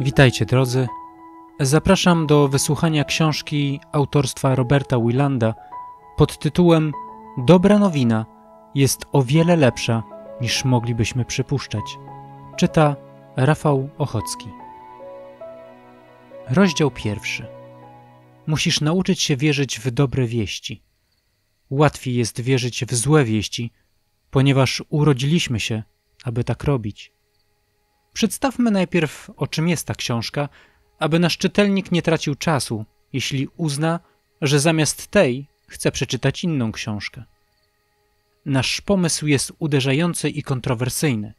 Witajcie drodzy. Zapraszam do wysłuchania książki autorstwa Roberta Willanda pod tytułem Dobra nowina jest o wiele lepsza niż moglibyśmy przypuszczać. Czyta Rafał Ochocki. Rozdział pierwszy. Musisz nauczyć się wierzyć w dobre wieści. Łatwiej jest wierzyć w złe wieści, ponieważ urodziliśmy się, aby tak robić. Przedstawmy najpierw, o czym jest ta książka, aby nasz czytelnik nie tracił czasu, jeśli uzna, że zamiast tej chce przeczytać inną książkę. Nasz pomysł jest uderzający i kontrowersyjny.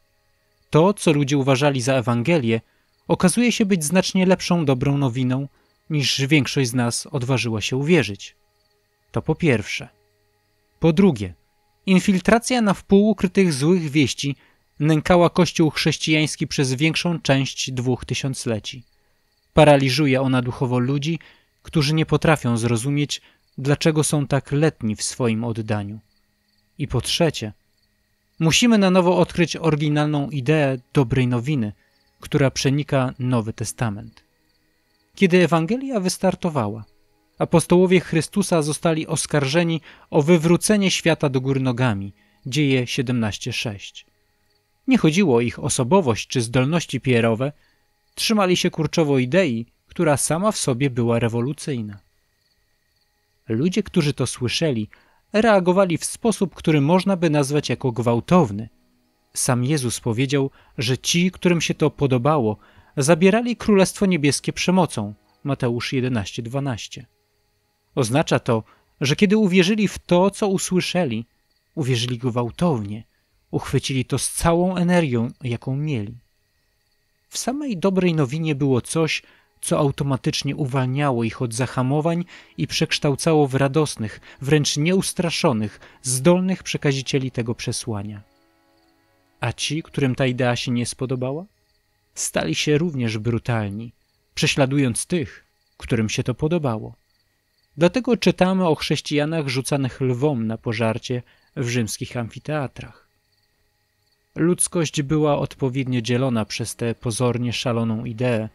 To, co ludzie uważali za Ewangelię, okazuje się być znacznie lepszą dobrą nowiną, niż większość z nas odważyła się uwierzyć. To po pierwsze. Po drugie, infiltracja na wpół ukrytych złych wieści – nękała kościół chrześcijański przez większą część dwóch tysiącleci. Paraliżuje ona duchowo ludzi, którzy nie potrafią zrozumieć, dlaczego są tak letni w swoim oddaniu. I po trzecie, musimy na nowo odkryć oryginalną ideę dobrej nowiny, która przenika Nowy Testament. Kiedy Ewangelia wystartowała, apostołowie Chrystusa zostali oskarżeni o wywrócenie świata do góry nogami, dzieje 17:6. Nie chodziło o ich osobowość czy zdolności pierowe, trzymali się kurczowo idei, która sama w sobie była rewolucyjna. Ludzie, którzy to słyszeli, reagowali w sposób, który można by nazwać jako gwałtowny. Sam Jezus powiedział, że ci, którym się to podobało, zabierali Królestwo Niebieskie przemocą. Mateusz 11:12. Oznacza to, że kiedy uwierzyli w to, co usłyszeli, uwierzyli gwałtownie, Uchwycili to z całą energią, jaką mieli. W samej dobrej nowinie było coś, co automatycznie uwalniało ich od zahamowań i przekształcało w radosnych, wręcz nieustraszonych, zdolnych przekazicieli tego przesłania. A ci, którym ta idea się nie spodobała? Stali się również brutalni, prześladując tych, którym się to podobało. Dlatego czytamy o chrześcijanach rzucanych lwom na pożarcie w rzymskich amfiteatrach ludzkość była odpowiednio dzielona przez tę pozornie szaloną ideę,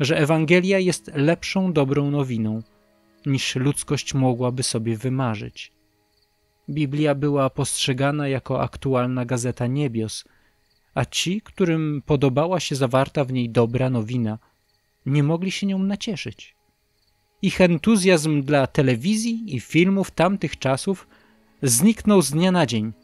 że Ewangelia jest lepszą dobrą nowiną, niż ludzkość mogłaby sobie wymarzyć. Biblia była postrzegana jako aktualna gazeta niebios, a ci, którym podobała się zawarta w niej dobra nowina, nie mogli się nią nacieszyć. Ich entuzjazm dla telewizji i filmów tamtych czasów zniknął z dnia na dzień –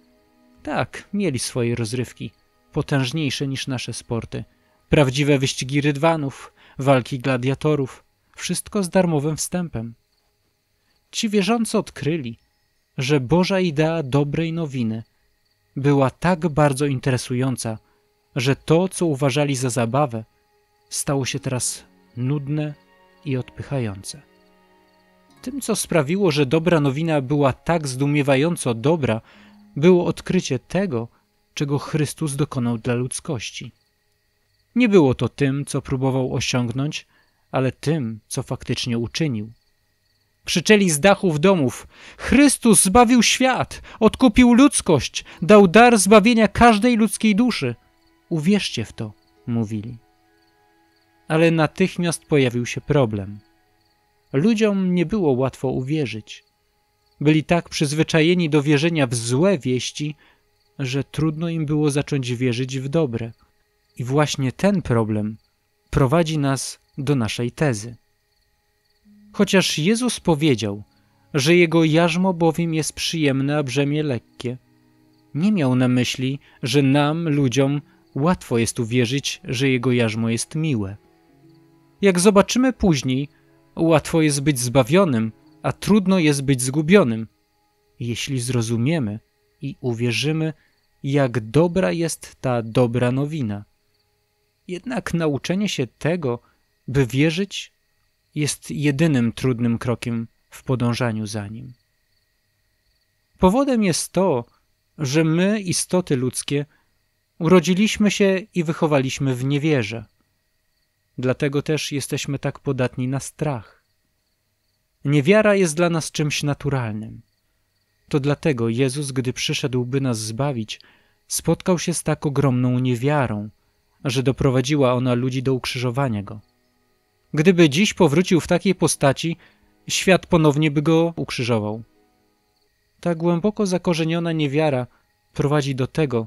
tak, mieli swoje rozrywki, potężniejsze niż nasze sporty. Prawdziwe wyścigi rydwanów, walki gladiatorów, wszystko z darmowym wstępem. Ci wierzący odkryli, że Boża idea dobrej nowiny była tak bardzo interesująca, że to, co uważali za zabawę, stało się teraz nudne i odpychające. Tym, co sprawiło, że dobra nowina była tak zdumiewająco dobra, było odkrycie tego, czego Chrystus dokonał dla ludzkości. Nie było to tym, co próbował osiągnąć, ale tym, co faktycznie uczynił. Krzyczeli z dachów domów: Chrystus zbawił świat, odkupił ludzkość, dał dar zbawienia każdej ludzkiej duszy. Uwierzcie w to, mówili. Ale natychmiast pojawił się problem. Ludziom nie było łatwo uwierzyć. Byli tak przyzwyczajeni do wierzenia w złe wieści, że trudno im było zacząć wierzyć w dobre. I właśnie ten problem prowadzi nas do naszej tezy. Chociaż Jezus powiedział, że jego jarzmo bowiem jest przyjemne, a brzemię lekkie, nie miał na myśli, że nam, ludziom, łatwo jest uwierzyć, że jego jarzmo jest miłe. Jak zobaczymy później, łatwo jest być zbawionym, a trudno jest być zgubionym, jeśli zrozumiemy i uwierzymy, jak dobra jest ta dobra nowina. Jednak nauczenie się tego, by wierzyć, jest jedynym trudnym krokiem w podążaniu za nim. Powodem jest to, że my, istoty ludzkie, urodziliśmy się i wychowaliśmy w niewierze. Dlatego też jesteśmy tak podatni na strach. Niewiara jest dla nas czymś naturalnym. To dlatego Jezus, gdy przyszedł, by nas zbawić, spotkał się z tak ogromną niewiarą, że doprowadziła ona ludzi do ukrzyżowania go. Gdyby dziś powrócił w takiej postaci, świat ponownie by go ukrzyżował. Ta głęboko zakorzeniona niewiara prowadzi do tego,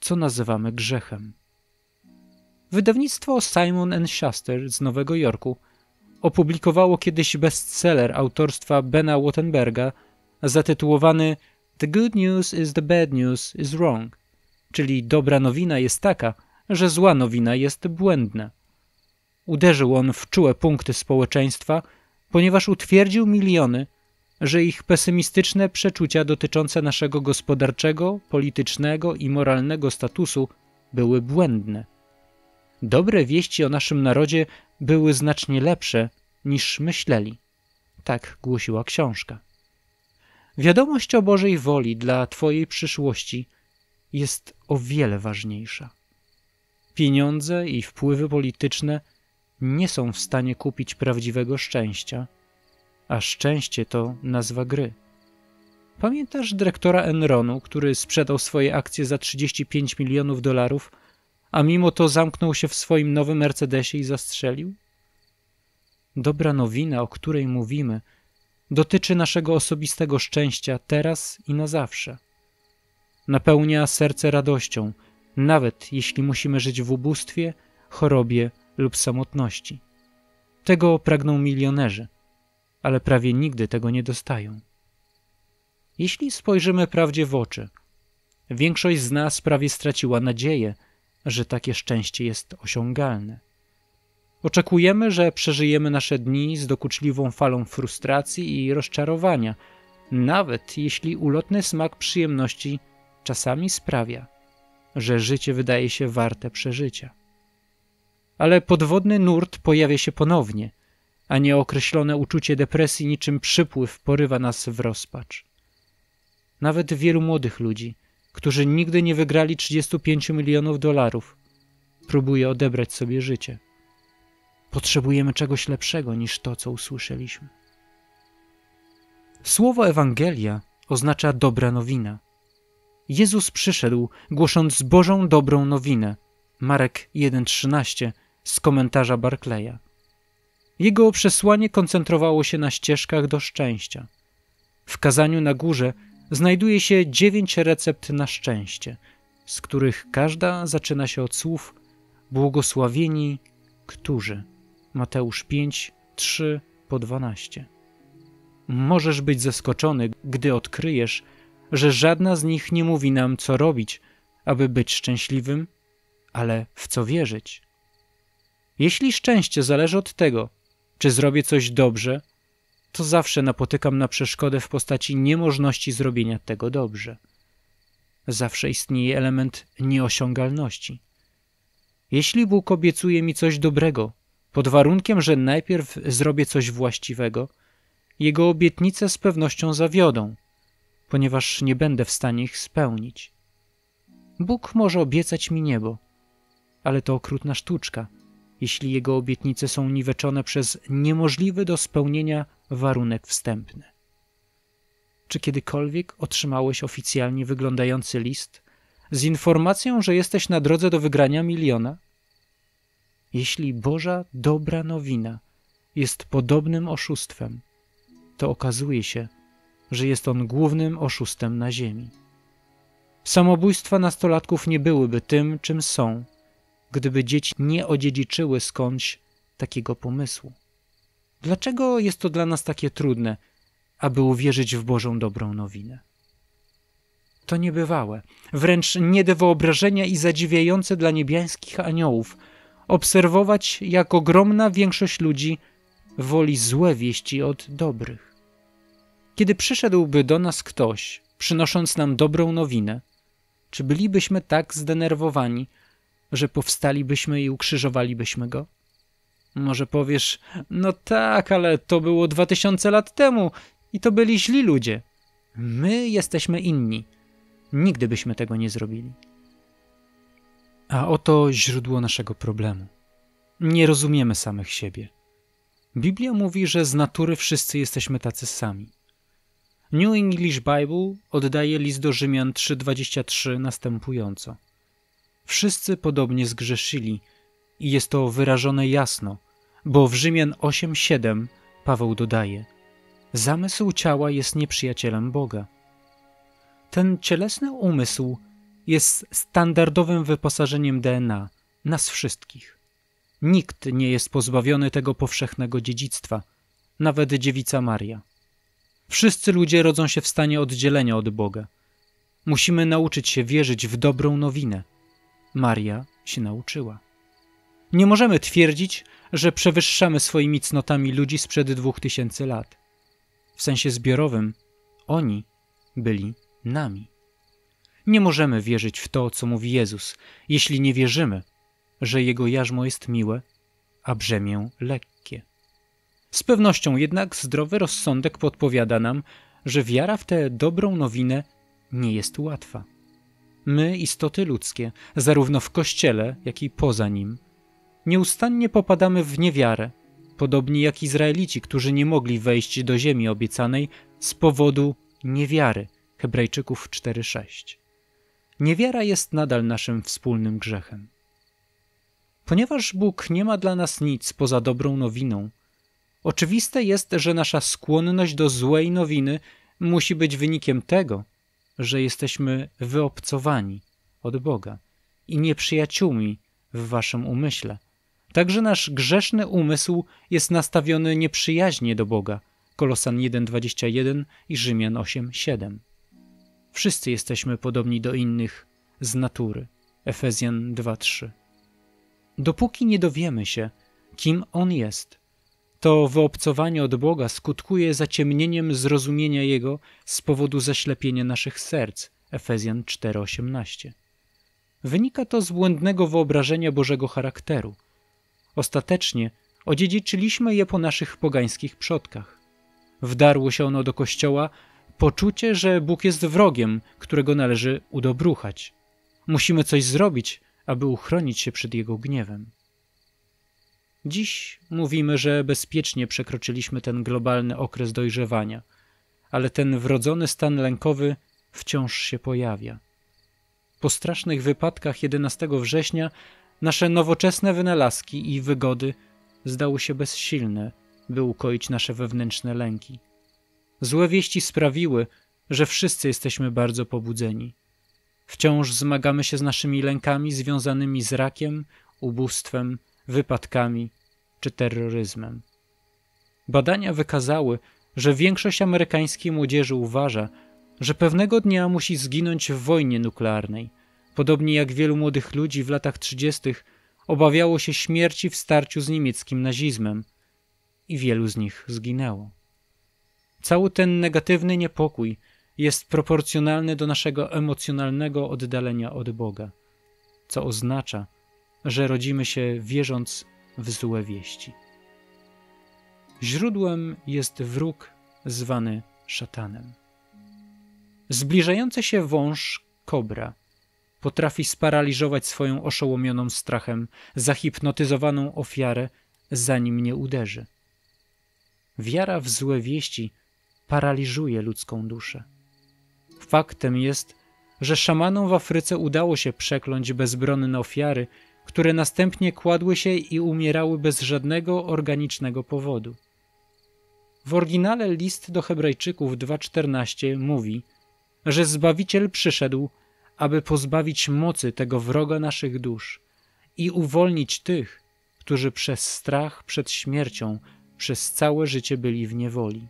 co nazywamy grzechem. Wydawnictwo Simon Schuster z Nowego Jorku opublikowało kiedyś bestseller autorstwa Bena Wattenberga zatytułowany The good news is the bad news is wrong, czyli dobra nowina jest taka, że zła nowina jest błędna. Uderzył on w czułe punkty społeczeństwa, ponieważ utwierdził miliony, że ich pesymistyczne przeczucia dotyczące naszego gospodarczego, politycznego i moralnego statusu były błędne. Dobre wieści o naszym narodzie były znacznie lepsze niż myśleli. Tak głosiła książka. Wiadomość o Bożej woli dla Twojej przyszłości jest o wiele ważniejsza. Pieniądze i wpływy polityczne nie są w stanie kupić prawdziwego szczęścia, a szczęście to nazwa gry. Pamiętasz dyrektora Enronu, który sprzedał swoje akcje za 35 milionów dolarów a mimo to zamknął się w swoim nowym Mercedesie i zastrzelił? Dobra nowina, o której mówimy, dotyczy naszego osobistego szczęścia teraz i na zawsze. Napełnia serce radością, nawet jeśli musimy żyć w ubóstwie, chorobie lub samotności. Tego pragną milionerzy, ale prawie nigdy tego nie dostają. Jeśli spojrzymy prawdzie w oczy, większość z nas prawie straciła nadzieję – że takie szczęście jest osiągalne. Oczekujemy, że przeżyjemy nasze dni z dokuczliwą falą frustracji i rozczarowania, nawet jeśli ulotny smak przyjemności czasami sprawia, że życie wydaje się warte przeżycia. Ale podwodny nurt pojawia się ponownie, a nieokreślone uczucie depresji niczym przypływ porywa nas w rozpacz. Nawet wielu młodych ludzi którzy nigdy nie wygrali 35 milionów dolarów, próbuje odebrać sobie życie. Potrzebujemy czegoś lepszego niż to, co usłyszeliśmy. Słowo Ewangelia oznacza dobra nowina. Jezus przyszedł, głosząc Bożą dobrą nowinę. Marek 1:13 z komentarza Barclaya. Jego przesłanie koncentrowało się na ścieżkach do szczęścia. W kazaniu na górze znajduje się dziewięć recept na szczęście, z których każda zaczyna się od słów błogosławieni, którzy. Mateusz 5, 3 po 12. Możesz być zaskoczony, gdy odkryjesz, że żadna z nich nie mówi nam, co robić, aby być szczęśliwym, ale w co wierzyć. Jeśli szczęście zależy od tego, czy zrobię coś dobrze, to zawsze napotykam na przeszkodę w postaci niemożności zrobienia tego dobrze. Zawsze istnieje element nieosiągalności. Jeśli Bóg obiecuje mi coś dobrego, pod warunkiem, że najpierw zrobię coś właściwego, jego obietnice z pewnością zawiodą, ponieważ nie będę w stanie ich spełnić. Bóg może obiecać mi niebo, ale to okrutna sztuczka, jeśli jego obietnice są niweczone przez niemożliwy do spełnienia warunek wstępny. Czy kiedykolwiek otrzymałeś oficjalnie wyglądający list z informacją, że jesteś na drodze do wygrania miliona? Jeśli Boża dobra nowina jest podobnym oszustwem, to okazuje się, że jest on głównym oszustem na ziemi. Samobójstwa nastolatków nie byłyby tym, czym są, gdyby dzieci nie odziedziczyły skądś takiego pomysłu. Dlaczego jest to dla nas takie trudne, aby uwierzyć w Bożą dobrą nowinę? To niebywałe, wręcz nie do wyobrażenia i zadziwiające dla niebiańskich aniołów obserwować, jak ogromna większość ludzi woli złe wieści od dobrych. Kiedy przyszedłby do nas ktoś, przynosząc nam dobrą nowinę, czy bylibyśmy tak zdenerwowani, że powstalibyśmy i ukrzyżowalibyśmy go? Może powiesz, no tak, ale to było dwa tysiące lat temu i to byli źli ludzie. My jesteśmy inni. Nigdy byśmy tego nie zrobili. A oto źródło naszego problemu. Nie rozumiemy samych siebie. Biblia mówi, że z natury wszyscy jesteśmy tacy sami. New English Bible oddaje list do Rzymian 3:23 następująco. Wszyscy podobnie zgrzeszyli i jest to wyrażone jasno, bo w Rzymian 8:7 Paweł dodaje: Zamysł ciała jest nieprzyjacielem Boga. Ten cielesny umysł jest standardowym wyposażeniem DNA nas wszystkich. Nikt nie jest pozbawiony tego powszechnego dziedzictwa, nawet dziewica Maria. Wszyscy ludzie rodzą się w stanie oddzielenia od Boga. Musimy nauczyć się wierzyć w dobrą nowinę Maria się nauczyła. Nie możemy twierdzić, że przewyższamy swoimi cnotami ludzi sprzed dwóch tysięcy lat. W sensie zbiorowym, oni byli nami. Nie możemy wierzyć w to, co mówi Jezus, jeśli nie wierzymy, że Jego jarzmo jest miłe, a brzemię lekkie. Z pewnością jednak zdrowy rozsądek podpowiada nam, że wiara w tę dobrą nowinę nie jest łatwa my, istoty ludzkie, zarówno w kościele, jak i poza nim. Nieustannie popadamy w niewiarę, podobnie jak Izraelici, którzy nie mogli wejść do ziemi obiecanej z powodu niewiary. Hebrajczyków 4:6. Niewiara jest nadal naszym wspólnym grzechem. Ponieważ Bóg nie ma dla nas nic poza dobrą nowiną, oczywiste jest, że nasza skłonność do złej nowiny musi być wynikiem tego, że jesteśmy wyobcowani od Boga i nieprzyjaciółmi w waszym umyśle. Także nasz grzeszny umysł jest nastawiony nieprzyjaźnie do Boga. Kolosan 1:21 i Rzymian 8:7. Wszyscy jesteśmy podobni do innych z natury. Efezjan 2:3. Dopóki nie dowiemy się, kim on jest, to wyobcowanie od Boga skutkuje zaciemnieniem zrozumienia Jego z powodu zaślepienia naszych serc. Efezjan 4:18. Wynika to z błędnego wyobrażenia Bożego charakteru. Ostatecznie odziedziczyliśmy je po naszych pogańskich przodkach. Wdarło się ono do Kościoła poczucie, że Bóg jest wrogiem, którego należy udobruchać. Musimy coś zrobić, aby uchronić się przed Jego gniewem. Dziś mówimy, że bezpiecznie przekroczyliśmy ten globalny okres dojrzewania, ale ten wrodzony stan lękowy wciąż się pojawia. Po strasznych wypadkach 11 września nasze nowoczesne wynalazki i wygody zdały się bezsilne, by ukoić nasze wewnętrzne lęki. Złe wieści sprawiły, że wszyscy jesteśmy bardzo pobudzeni. Wciąż zmagamy się z naszymi lękami związanymi z rakiem, ubóstwem, wypadkami czy terroryzmem. Badania wykazały, że większość amerykańskiej młodzieży uważa, że pewnego dnia musi zginąć w wojnie nuklearnej, podobnie jak wielu młodych ludzi w latach 30. obawiało się śmierci w starciu z niemieckim nazizmem i wielu z nich zginęło. Cały ten negatywny niepokój jest proporcjonalny do naszego emocjonalnego oddalenia od Boga, co oznacza, że rodzimy się wierząc w złe wieści. Źródłem jest wróg zwany szatanem. Zbliżający się wąż kobra potrafi sparaliżować swoją oszołomioną strachem, zahipnotyzowaną ofiarę, zanim nie uderzy. Wiara w złe wieści paraliżuje ludzką duszę. Faktem jest, że szamanom w Afryce udało się przekląć bezbronne ofiary które następnie kładły się i umierały bez żadnego organicznego powodu. W oryginale list do Hebrajczyków 2:14 mówi, że Zbawiciel przyszedł, aby pozbawić mocy tego wroga naszych dusz i uwolnić tych, którzy przez strach przed śmiercią przez całe życie byli w niewoli.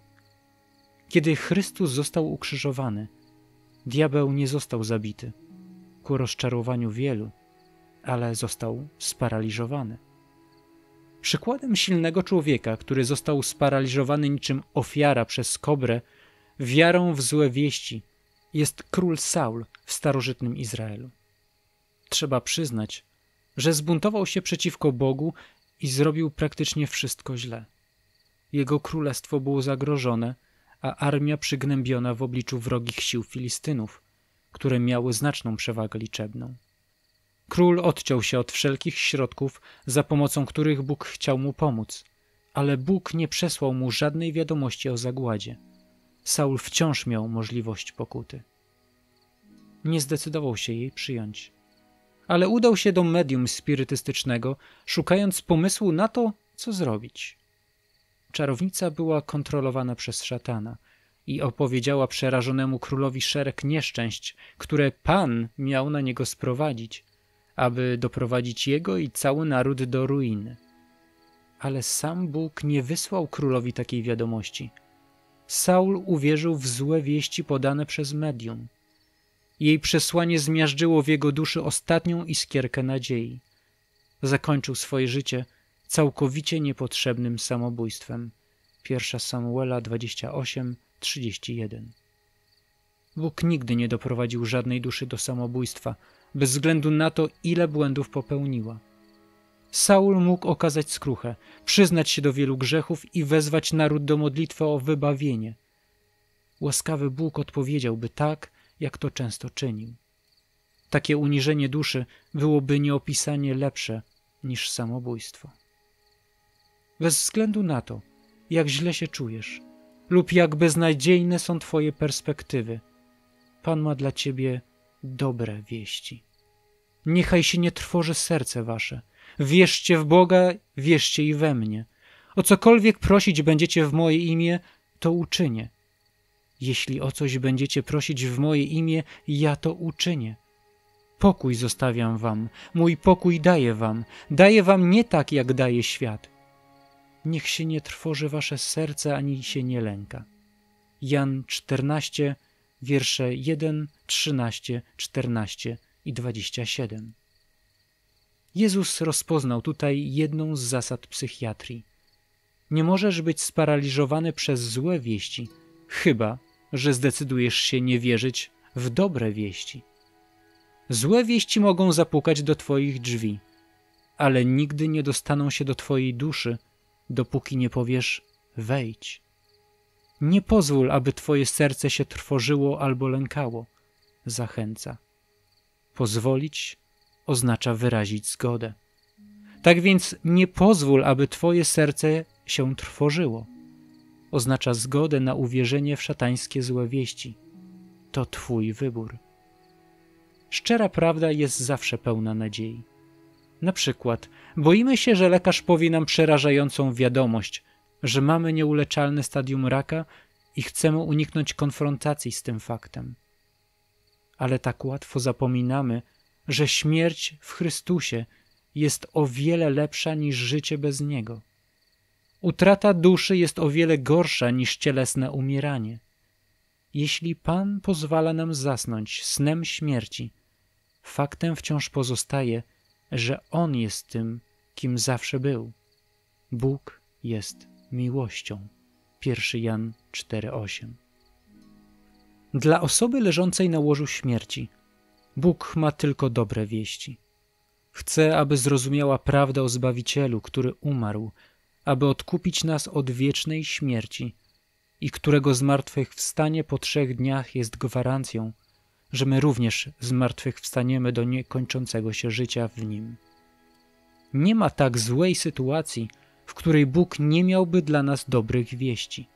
Kiedy Chrystus został ukrzyżowany, diabeł nie został zabity. Ku rozczarowaniu wielu, ale został sparaliżowany. Przykładem silnego człowieka, który został sparaliżowany niczym ofiara przez kobrę, wiarą w złe wieści, jest król Saul w starożytnym Izraelu. Trzeba przyznać, że zbuntował się przeciwko Bogu i zrobił praktycznie wszystko źle. Jego królestwo było zagrożone, a armia przygnębiona w obliczu wrogich sił Filistynów, które miały znaczną przewagę liczebną. Król odciął się od wszelkich środków, za pomocą których Bóg chciał mu pomóc, ale Bóg nie przesłał mu żadnej wiadomości o zagładzie. Saul wciąż miał możliwość pokuty. Nie zdecydował się jej przyjąć. Ale udał się do medium spirytystycznego, szukając pomysłu na to, co zrobić. Czarownica była kontrolowana przez szatana i opowiedziała przerażonemu królowi szereg nieszczęść, które pan miał na niego sprowadzić, aby doprowadzić jego i cały naród do ruiny. Ale sam Bóg nie wysłał królowi takiej wiadomości. Saul uwierzył w złe wieści podane przez medium. Jej przesłanie zmiażdżyło w jego duszy ostatnią iskierkę nadziei. Zakończył swoje życie całkowicie niepotrzebnym samobójstwem. 1 Samuela 28:31. Bóg nigdy nie doprowadził żadnej duszy do samobójstwa, bez względu na to, ile błędów popełniła. Saul mógł okazać skruchę, przyznać się do wielu grzechów i wezwać naród do modlitwy o wybawienie. Łaskawy Bóg odpowiedziałby tak, jak to często czynił. Takie uniżenie duszy byłoby nieopisanie lepsze niż samobójstwo. Bez względu na to, jak źle się czujesz lub jak beznadziejne są Twoje perspektywy, Pan ma dla Ciebie dobre wieści. Niechaj się nie trwoży serce wasze. Wierzcie w Boga, wierzcie i we mnie. O cokolwiek prosić będziecie w moje imię, to uczynię. Jeśli o coś będziecie prosić w moje imię, ja to uczynię. Pokój zostawiam wam, mój pokój daję wam, daję wam nie tak, jak daje świat. Niech się nie trwoży wasze serce, ani się nie lęka. Jan 14, wiersze 1, 13, 14 i 27. Jezus rozpoznał tutaj jedną z zasad psychiatrii. Nie możesz być sparaliżowany przez złe wieści, chyba że zdecydujesz się nie wierzyć w dobre wieści. Złe wieści mogą zapukać do Twoich drzwi, ale nigdy nie dostaną się do Twojej duszy, dopóki nie powiesz wejdź. Nie pozwól, aby twoje serce się trwożyło albo lękało. Zachęca. Pozwolić oznacza wyrazić zgodę. Tak więc nie pozwól, aby twoje serce się trwożyło. Oznacza zgodę na uwierzenie w szatańskie złe wieści. To twój wybór. Szczera prawda jest zawsze pełna nadziei. Na przykład boimy się, że lekarz powie nam przerażającą wiadomość – że mamy nieuleczalne stadium raka i chcemy uniknąć konfrontacji z tym faktem. Ale tak łatwo zapominamy, że śmierć w Chrystusie jest o wiele lepsza niż życie bez Niego. Utrata duszy jest o wiele gorsza niż cielesne umieranie. Jeśli Pan pozwala nam zasnąć snem śmierci, faktem wciąż pozostaje, że On jest tym, kim zawsze był. Bóg jest miłością. 1 Jan 4:8. Dla osoby leżącej na łożu śmierci Bóg ma tylko dobre wieści. Chce, aby zrozumiała prawdę o Zbawicielu, który umarł, aby odkupić nas od wiecznej śmierci i którego zmartwychwstanie po trzech dniach jest gwarancją, że my również zmartwychwstaniemy do niekończącego się życia w Nim. Nie ma tak złej sytuacji, w której Bóg nie miałby dla nas dobrych wieści.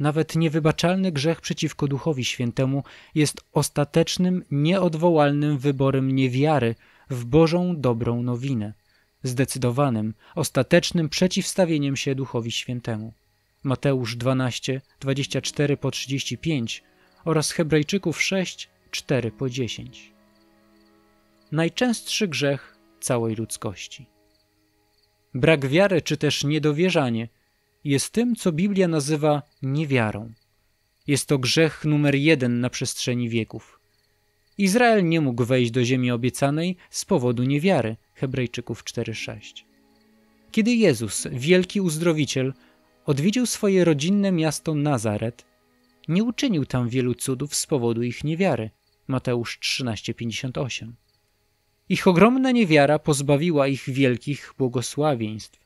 Nawet niewybaczalny grzech przeciwko Duchowi Świętemu jest ostatecznym, nieodwołalnym wyborem niewiary w Bożą dobrą nowinę, zdecydowanym, ostatecznym przeciwstawieniem się Duchowi Świętemu. Mateusz 12, 24 po 35 oraz Hebrajczyków 6, 4 po 10. Najczęstszy grzech całej ludzkości. Brak wiary czy też niedowierzanie jest tym, co Biblia nazywa niewiarą. Jest to grzech numer jeden na przestrzeni wieków. Izrael nie mógł wejść do ziemi obiecanej z powodu niewiary. Hebrajczyków 4:6. Kiedy Jezus, wielki uzdrowiciel, odwiedził swoje rodzinne miasto Nazaret, nie uczynił tam wielu cudów z powodu ich niewiary. Mateusz 13:58. Ich ogromna niewiara pozbawiła ich wielkich błogosławieństw.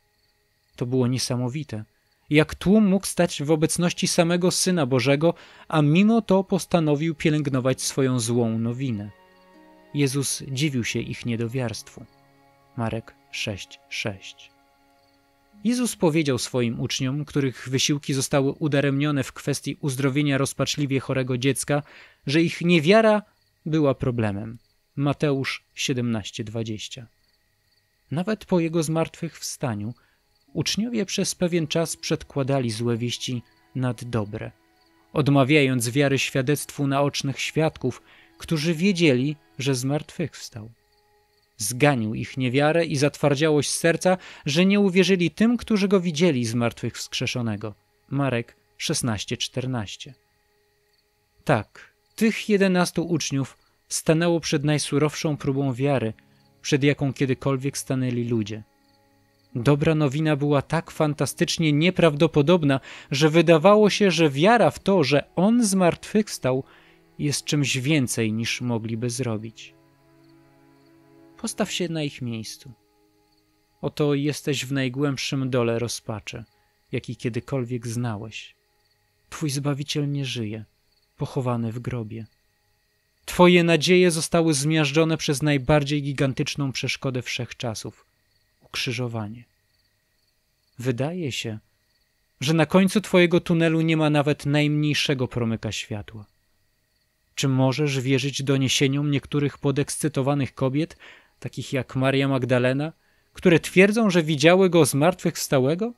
To było niesamowite. Jak tłum mógł stać w obecności samego Syna Bożego, a mimo to postanowił pielęgnować swoją złą nowinę. Jezus dziwił się ich niedowiarstwu. Marek 6:6. Jezus powiedział swoim uczniom, których wysiłki zostały udaremnione w kwestii uzdrowienia rozpaczliwie chorego dziecka, że ich niewiara była problemem. Mateusz 17:20. Nawet po jego zmartwychwstaniu uczniowie przez pewien czas przedkładali złe wieści nad dobre, odmawiając wiary świadectwu naocznych świadków, którzy wiedzieli, że zmartwychwstał. Zganił ich niewiarę i zatwardziałość serca, że nie uwierzyli tym, którzy go widzieli zmartwychwskrzeszonego. Marek 16:14. Tak, tych jedenastu uczniów stanęło przed najsurowszą próbą wiary, przed jaką kiedykolwiek stanęli ludzie. Dobra nowina była tak fantastycznie nieprawdopodobna, że wydawało się, że wiara w to, że On zmartwychwstał, jest czymś więcej niż mogliby zrobić. Postaw się na ich miejscu. Oto jesteś w najgłębszym dole rozpaczy, jaki kiedykolwiek znałeś. Twój Zbawiciel nie żyje, pochowany w grobie. Twoje nadzieje zostały zmiażdżone przez najbardziej gigantyczną przeszkodę wszechczasów ukrzyżowanie. Wydaje się, że na końcu Twojego tunelu nie ma nawet najmniejszego promyka światła. Czy możesz wierzyć doniesieniom niektórych podekscytowanych kobiet, takich jak Maria Magdalena, które twierdzą, że widziały go zmartwychwstałego?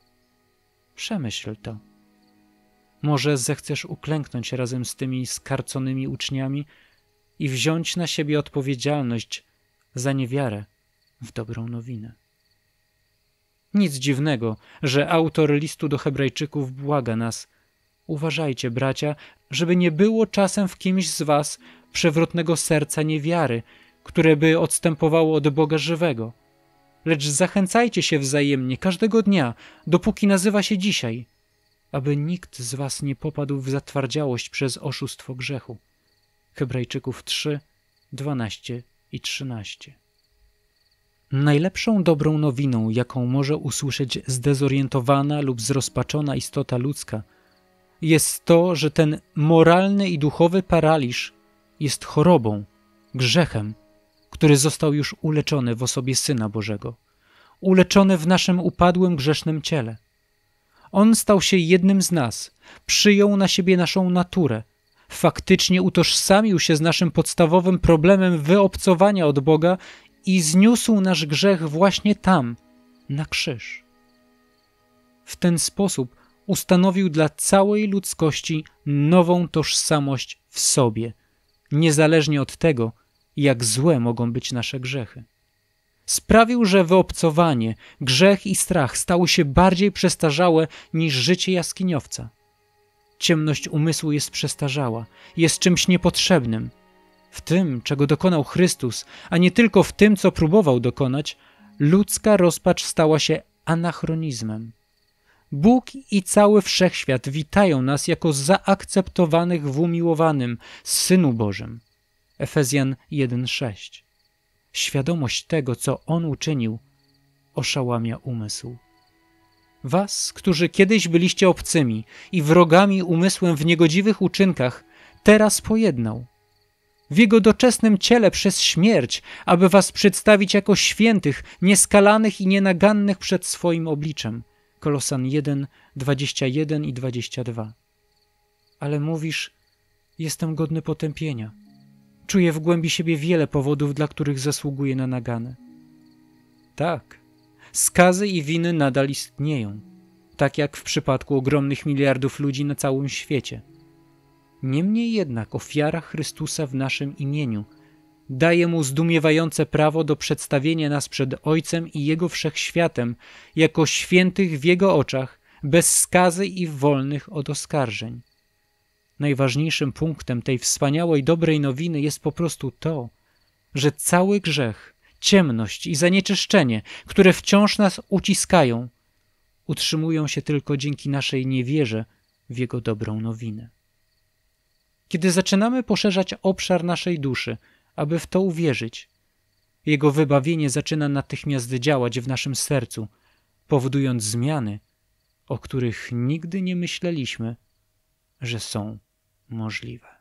Przemyśl to. Może zechcesz uklęknąć razem z tymi skarconymi uczniami, i wziąć na siebie odpowiedzialność za niewiarę w dobrą nowinę. Nic dziwnego, że autor listu do Hebrajczyków błaga nas: Uważajcie, bracia, żeby nie było czasem w kimś z was przewrotnego serca niewiary, które by odstępowało od Boga żywego. Lecz zachęcajcie się wzajemnie każdego dnia, dopóki nazywa się dzisiaj, aby nikt z was nie popadł w zatwardziałość przez oszustwo grzechu. Hebrajczyków 3, 12 i 13. Najlepszą dobrą nowiną, jaką może usłyszeć zdezorientowana lub zrozpaczona istota ludzka, jest to, że ten moralny i duchowy paraliż jest chorobą, grzechem, który został już uleczony w osobie Syna Bożego, uleczony w naszym upadłym grzesznym ciele. On stał się jednym z nas, przyjął na siebie naszą naturę, faktycznie utożsamił się z naszym podstawowym problemem wyobcowania od Boga i zniósł nasz grzech właśnie tam, na krzyż. W ten sposób ustanowił dla całej ludzkości nową tożsamość w sobie, niezależnie od tego, jak złe mogą być nasze grzechy. Sprawił, że wyobcowanie, grzech i strach stały się bardziej przestarzałe niż życie jaskiniowca. Ciemność umysłu jest przestarzała, jest czymś niepotrzebnym. W tym, czego dokonał Chrystus, a nie tylko w tym, co próbował dokonać, ludzka rozpacz stała się anachronizmem. Bóg i cały wszechświat witają nas jako zaakceptowanych w umiłowanym Synu Bożym. Efezjan 1:6. Świadomość tego, co On uczynił, oszałamia umysł. Was, którzy kiedyś byliście obcymi i wrogami umysłem w niegodziwych uczynkach, teraz pojednał. W jego doczesnym ciele przez śmierć, aby was przedstawić jako świętych, nieskalanych i nienagannych przed swoim obliczem. Kolosan 1, 21 i 22. Ale mówisz, jestem godny potępienia. Czuję w głębi siebie wiele powodów, dla których zasługuję na nagane. Tak, skazy i winy nadal istnieją, tak jak w przypadku ogromnych miliardów ludzi na całym świecie. Niemniej jednak ofiara Chrystusa w naszym imieniu daje mu zdumiewające prawo do przedstawienia nas przed Ojcem i Jego wszechświatem jako świętych w Jego oczach, bez skazy i wolnych od oskarżeń. Najważniejszym punktem tej wspaniałej dobrej nowiny jest po prostu to, że cały grzech ciemność i zanieczyszczenie, które wciąż nas uciskają, utrzymują się tylko dzięki naszej niewierze w Jego dobrą nowinę. Kiedy zaczynamy poszerzać obszar naszej duszy, aby w to uwierzyć, Jego wybawienie zaczyna natychmiast działać w naszym sercu, powodując zmiany, o których nigdy nie myśleliśmy, że są możliwe.